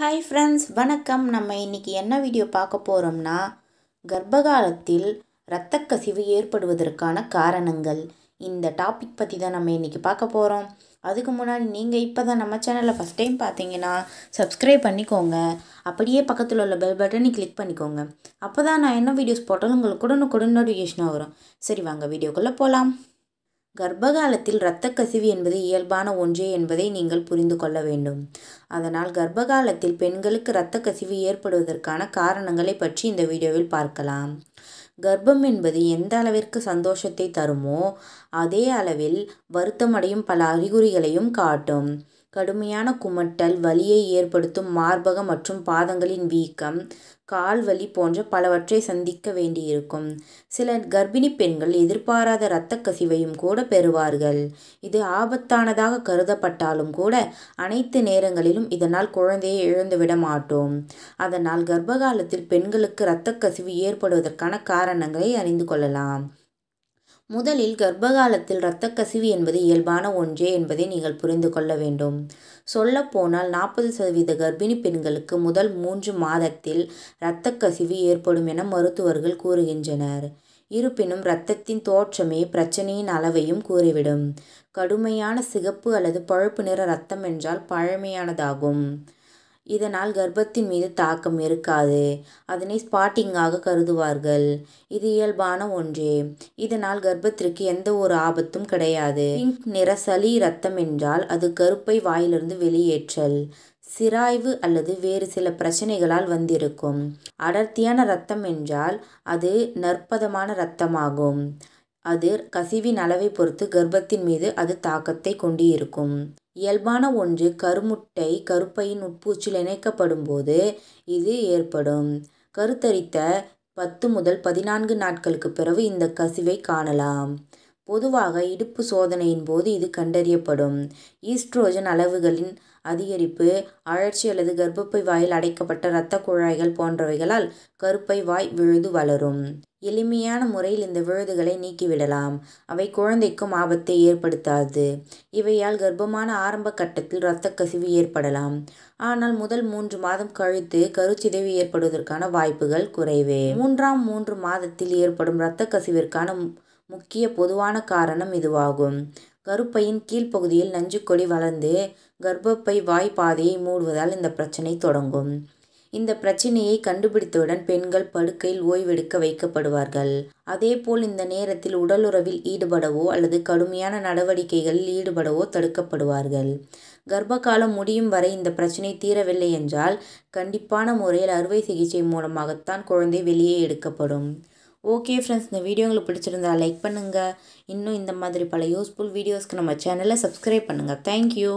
Hi friends வணக்கம் நம்ம இன்றைக்கி என்ன வீடியோ பார்க்க போகிறோம்னா கர்ப்பகாலத்தில் இரத்தக்கசிவு ஏற்படுவதற்கான காரணங்கள் இந்த டாபிக் பற்றி தான் நம்ம இன்றைக்கி பார்க்க போகிறோம் அதுக்கு முன்னாடி நீங்கள் இப்போ தான் நம்ம சேனலில் ஃபஸ்ட் டைம் பார்த்தீங்கன்னா சப்ஸ்கிரைப் பண்ணிக்கோங்க அப்படியே பக்கத்தில் உள்ள பெல் பட்டனை கிளிக் பண்ணிக்கோங்க அப்போ தான் நான் என்ன வீடியோஸ் போட்டாலும் உங்களுக்கு உடனுக்குடன் நோட்டிஃபிகேஷனாக வரும் சரி வாங்க வீடியோக்குள்ளே போகலாம் கர்ப்பகாலத்தில் கசிவு என்பது இயல்பான ஒன்றே என்பதை நீங்கள் புரிந்து கொள்ள வேண்டும் அதனால் கர்ப்பகாலத்தில் பெண்களுக்கு இரத்த கசிவு ஏற்படுவதற்கான காரணங்களை பற்றி இந்த வீடியோவில் பார்க்கலாம் கர்ப்பம் என்பது எந்த அளவிற்கு சந்தோஷத்தை தருமோ அதே அளவில் வருத்தமடையும் பல அறிகுறிகளையும் காட்டும் கடுமையான குமட்டல், வலியை ஏற்படுத்தும் மார்பகம் மற்றும் பாதங்களின் வீக்கம், கால் வலி போன்ற பலவற்றை சந்திக்க வேண்டியிருக்கும். சில கர்ப்பிணி பெண்கள் எதிர்பாராத இரத்த கசிவையும் கூட பெறுவார்கள். இது ஆபத்தானதாக கருதப்பட்டாலும் கூட, அனைத்து நேரங்களிலும் இதனால் குழந்தையை இழந்துவிட மாட்டோம். அதனால், கர்ப்ப காலத்தில் பெண்களுக்கு இரத்த கசிவு ஏற்படுவதற்கான காரணங்களை அறிந்து கொள்ளலாம். முதலில் கர்ப்பகாலத்தில் இரத்த கசிவு என்பது இயல்பான ஒன்றே என்பதை நீங்கள் புரிந்து கொள்ள வேண்டும் சொல்லப்போனால் நாற்பது சதவீத கர்ப்பிணி பெண்களுக்கு முதல் மூன்று மாதத்தில் இரத்த கசிவு ஏற்படும் என மருத்துவர்கள் கூறுகின்றனர் இருப்பினும் இரத்தத்தின் தோற்றமே பிரச்சனையின் அளவையும் கூறிவிடும் கடுமையான சிகப்பு அல்லது பழுப்பு நிற இரத்தம் என்றால் பழமையானதாகும் இதனால் கர்ப்பத்தின் மீது தாக்கம் இருக்காது அதனை ஸ்பாட்டிங்காக கருதுவார்கள் இது இயல்பான ஒன்றே இதனால் கர்ப்பத்திற்கு எந்த ஒரு ஆபத்தும் கிடையாது பிங்க் நிற சளி இரத்தம் என்றால் அது கருப்பை வாயிலிருந்து வெளியேற்றல் சிராய்வு அல்லது வேறு சில பிரச்சனைகளால் வந்திருக்கும் அடர்த்தியான இரத்தம் என்றால் அது நற்பதமான இரத்தமாகும் அது கசிவின் அளவை பொறுத்து கர்ப்பத்தின் மீது அது தாக்கத்தை கொண்டு இருக்கும் இயல்பான ஒன்று கருமுட்டை கருப்பையின் உட்பூச்சில் இணைக்கப்படும் போது இது ஏற்படும் கருத்தரித்த பத்து முதல் பதினான்கு நாட்களுக்கு பிறகு இந்த கசிவை காணலாம் பொதுவாக இடுப்பு சோதனையின் போது இது கண்டறியப்படும் ஈஸ்ட்ரோஜன் அளவுகளின் அதிகரிப்பு அழற்சி அல்லது கர்ப்பப்பை வாயில் அடைக்கப்பட்ட இரத்த குழாய்கள் போன்றவைகளால் கருப்பை வாய் விழுது வளரும் எளிமையான முறையில் இந்த விழுதுகளை நீக்கிவிடலாம் அவை குழந்தைக்கும் ஆபத்தை ஏற்படுத்தாது இவையால் கர்ப்பமான ஆரம்ப கட்டத்தில் இரத்த கசிவு ஏற்படலாம் ஆனால் முதல் மூன்று மாதம் கழித்து கருச்சிதைவு ஏற்படுவதற்கான வாய்ப்புகள் குறைவே மூன்றாம் மூன்று மாதத்தில் ஏற்படும் இரத்த கசிவிற்கான முக்கிய பொதுவான காரணம் இதுவாகும் கருப்பையின் கீழ்ப்பகுதியில் நஞ்சுக்கொடி வளர்ந்து கர்ப்பப்பை வாய் பாதையை மூடுவதால் இந்த பிரச்சனை தொடங்கும் இந்த பிரச்சனையை கண்டுபிடித்தவுடன் பெண்கள் படுக்கையில் ஓய்வெடுக்க வைக்கப்படுவார்கள் அதேபோல் இந்த நேரத்தில் உடலுறவில் ஈடுபடவோ அல்லது கடுமையான நடவடிக்கைகளில் ஈடுபடவோ தடுக்கப்படுவார்கள் கர்ப்பகாலம் முடியும் வரை இந்த பிரச்சனை தீரவில்லை என்றால் கண்டிப்பான முறையில் அறுவை சிகிச்சை மூலமாகத்தான் குழந்தை வெளியே எடுக்கப்படும் ஓகே ஃப்ரெண்ட்ஸ் இந்த வீடியோ உங்களுக்கு பிடிச்சிருந்தா லைக் பண்ணுங்கள் இன்னும் இந்த மாதிரி பல யூஸ்ஃபுல் வீடியோஸ்க்கு நம்ம சேனலை சப்ஸ்கிரைப் பண்ணுங்கள் தேங்க்யூ